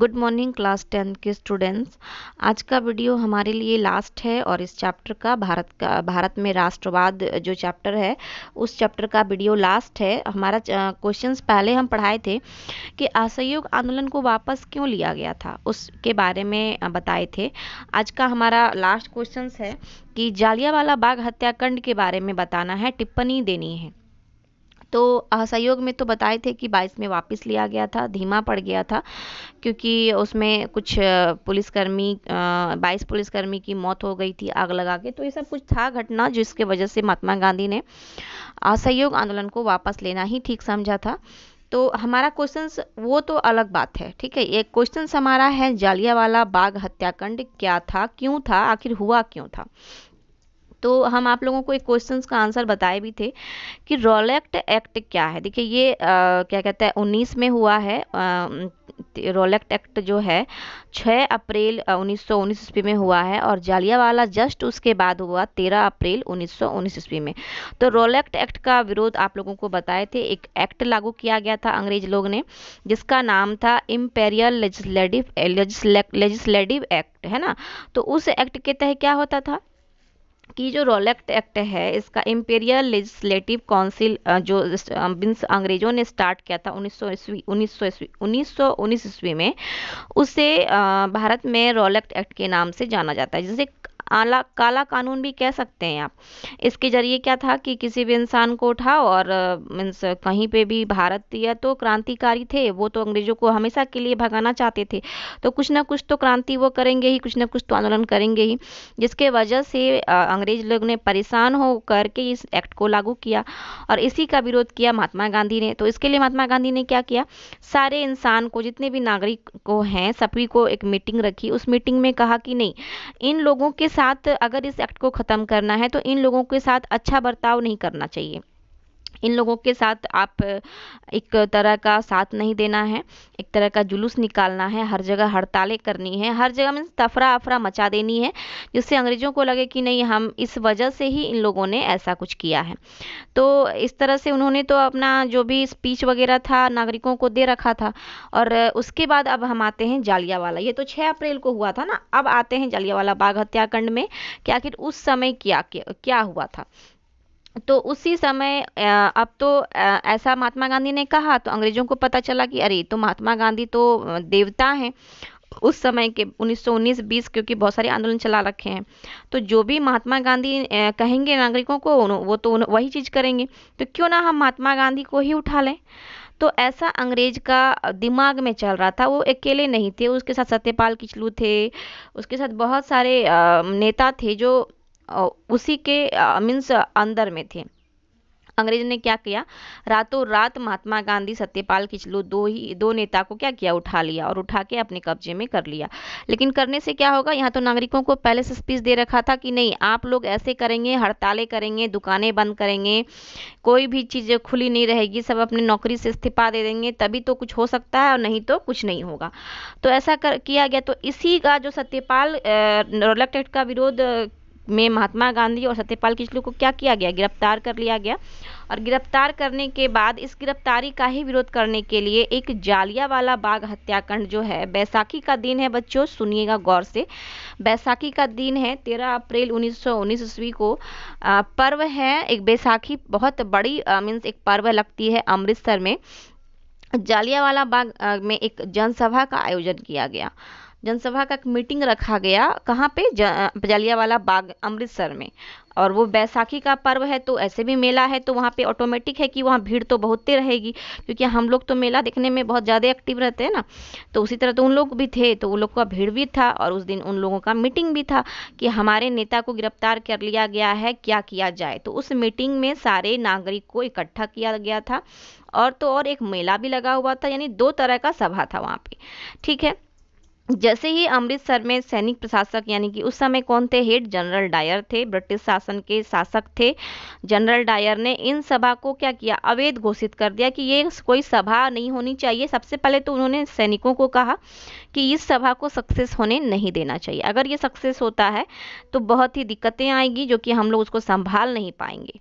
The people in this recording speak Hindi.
गुड मॉर्निंग क्लास टेंथ के स्टूडेंट्स आज का वीडियो हमारे लिए लास्ट है और इस चैप्टर का भारत का भारत में राष्ट्रवाद जो चैप्टर है उस चैप्टर का वीडियो लास्ट है हमारा क्वेश्चंस पहले हम पढ़ाए थे कि असहयोग आंदोलन को वापस क्यों लिया गया था उसके बारे में बताए थे आज का हमारा लास्ट क्वेश्चन है कि जालियावाला बाग हत्याकांड के बारे में बताना है टिप्पणी देनी है तो असहयोग में तो बताए थे कि बाईस में वापस लिया गया था धीमा पड़ गया था क्योंकि उसमें कुछ पुलिसकर्मी बाईस पुलिसकर्मी की मौत हो गई थी आग लगा के तो ये सब कुछ था घटना जिसके वजह से महात्मा गांधी ने असहयोग आंदोलन को वापस लेना ही ठीक समझा था तो हमारा क्वेश्चन वो तो अलग बात है ठीक है एक क्वेश्चन हमारा है जालियावाला बाग हत्याकांड क्या था क्यों था आखिर हुआ क्यों था तो हम आप लोगों को एक क्वेश्चन का आंसर बताए भी थे कि रोलेक्ट एक्ट क्या है देखिए ये आ, क्या कहते हैं उन्नीस में हुआ है रोलेक्ट एक्ट जो है 6 अप्रैल उन्नीस सौ ईस्वी में हुआ है और जालियावाला जस्ट उसके बाद हुआ 13 अप्रैल उन्नीस सौ ईस्वी में तो रोलेक्ट एक्ट का विरोध आप लोगों को बताए थे एक एक्ट लागू किया गया था अंग्रेज लोग ने जिसका नाम था इम्पेरियल लेजिस्लेटिव लेजिस्लेटिव एक्ट है ना तो उस एक्ट के तहत क्या होता था कि जो रोलेक्ट एक्ट है इसका इम्पेरियल लेजिस्लेटिव काउंसिल जो बिन्स अंग्रेजों ने स्टार्ट किया था उन्नीस सौ ईस्वी उन्नीस सौ ईस्वी उन्नीस सौ उन्नीस ईस्वी में उसे भारत में रोलेक्ट एक्ट के नाम से जाना जाता है जैसे आला काला कानून भी कह सकते हैं आप इसके जरिए क्या था कि किसी भी इंसान को उठाओ और मीन्स कहीं पे भी भारत या तो क्रांतिकारी थे वो तो अंग्रेजों को हमेशा के लिए भगाना चाहते थे तो कुछ ना कुछ तो क्रांति वो करेंगे ही कुछ ना कुछ तो आंदोलन करेंगे ही जिसके वजह से अंग्रेज लोग ने परेशान हो करके इस एक्ट को लागू किया और इसी का विरोध किया महात्मा गांधी ने तो इसके लिए महात्मा गांधी ने क्या किया सारे इंसान को जितने भी नागरिक को हैं सभी को एक मीटिंग रखी उस मीटिंग में कहा कि नहीं इन लोगों के साथ अगर इस एक्ट को ख़त्म करना है तो इन लोगों के साथ अच्छा बर्ताव नहीं करना चाहिए इन लोगों के साथ आप एक तरह का साथ नहीं देना है एक तरह का जुलूस निकालना है हर जगह हड़तालें करनी है हर जगह में तफरा अफरा मचा देनी है जिससे अंग्रेज़ों को लगे कि नहीं हम इस वजह से ही इन लोगों ने ऐसा कुछ किया है तो इस तरह से उन्होंने तो अपना जो भी स्पीच वगैरह था नागरिकों को दे रखा था और उसके बाद अब हम आते हैं जालियावाला ये तो छः अप्रैल को हुआ था ना अब आते हैं जालियावाला बाघ हत्याकांड में कि आखिर उस समय क्या क्या हुआ था तो उसी समय अब तो ऐसा महात्मा गांधी ने कहा तो अंग्रेजों को पता चला कि अरे तो महात्मा गांधी तो देवता हैं उस समय के 1919 20 क्योंकि बहुत सारे आंदोलन चला रखे हैं तो जो भी महात्मा गांधी कहेंगे नागरिकों को वो तो वही चीज़ करेंगे तो क्यों ना हम महात्मा गांधी को ही उठा लें तो ऐसा अंग्रेज का दिमाग में चल रहा था वो अकेले नहीं थे उसके साथ सत्यपाल किचलू थे उसके साथ बहुत सारे नेता थे जो उसी के मीन्स अंदर में थे अंग्रेज ने क्या किया रातों रात महात्मा गांधी सत्यपाल किचलू दो ही दो नेता को क्या किया उठा लिया और उठा के अपने कब्जे में कर लिया लेकिन करने से क्या होगा यहाँ तो नागरिकों को पहले से स्पीच दे रखा था कि नहीं आप लोग ऐसे करेंगे हड़तालें करेंगे दुकानें बंद करेंगे कोई भी चीज़ खुली नहीं रहेगी सब अपने नौकरी से इस्तीफा दे देंगे तभी तो कुछ हो सकता है और नहीं तो कुछ नहीं होगा तो ऐसा कर किया गया तो इसी का जो सत्यपाल रॉलेक्ट एक्ट का विरोध में महात्मा गांधी और सत्यपाल किचलू को क्या किया गया गिरफ्तार कर लिया गया और गिरफ्तार करने के बाद इस गिरफ्तारी का ही विरोध करने के लिए एक जालियावाला बाग हत्याकांड जो है बैसाखी का दिन है बच्चों सुनिएगा गौर से बैसाखी का दिन है 13 अप्रैल 1919 ईस्वी को पर्व है एक बैसाखी बहुत बड़ी मीन्स एक पर्व लगती है अमृतसर में जालियावाला बाग में एक जनसभा का आयोजन किया गया जनसभा का एक मीटिंग रखा गया कहाँ पे जलियावाला बाग अमृतसर में और वो बैसाखी का पर्व है तो ऐसे भी मेला है तो वहाँ पे ऑटोमेटिक है कि वहाँ भीड़ तो बहुत ही रहेगी क्योंकि हम लोग तो मेला देखने में बहुत ज़्यादा एक्टिव रहते हैं ना तो उसी तरह तो उन लोग भी थे तो उन लोग का भीड़ भी था और उस दिन उन लोगों का मीटिंग भी था कि हमारे नेता को गिरफ्तार कर लिया गया है क्या किया जाए तो उस मीटिंग में सारे नागरिक को इकट्ठा किया गया था और तो और एक मेला भी लगा हुआ था यानी दो तरह का सभा था वहाँ पे ठीक है जैसे ही अमृतसर में सैनिक प्रशासक यानी कि उस समय कौन थे हेड जनरल डायर थे ब्रिटिश शासन के शासक थे जनरल डायर ने इन सभा को क्या किया अवैध घोषित कर दिया कि ये कोई सभा नहीं होनी चाहिए सबसे पहले तो उन्होंने सैनिकों को कहा कि इस सभा को सक्सेस होने नहीं देना चाहिए अगर ये सक्सेस होता है तो बहुत ही दिक्कतें आएंगी जो कि हम लोग उसको संभाल नहीं पाएंगे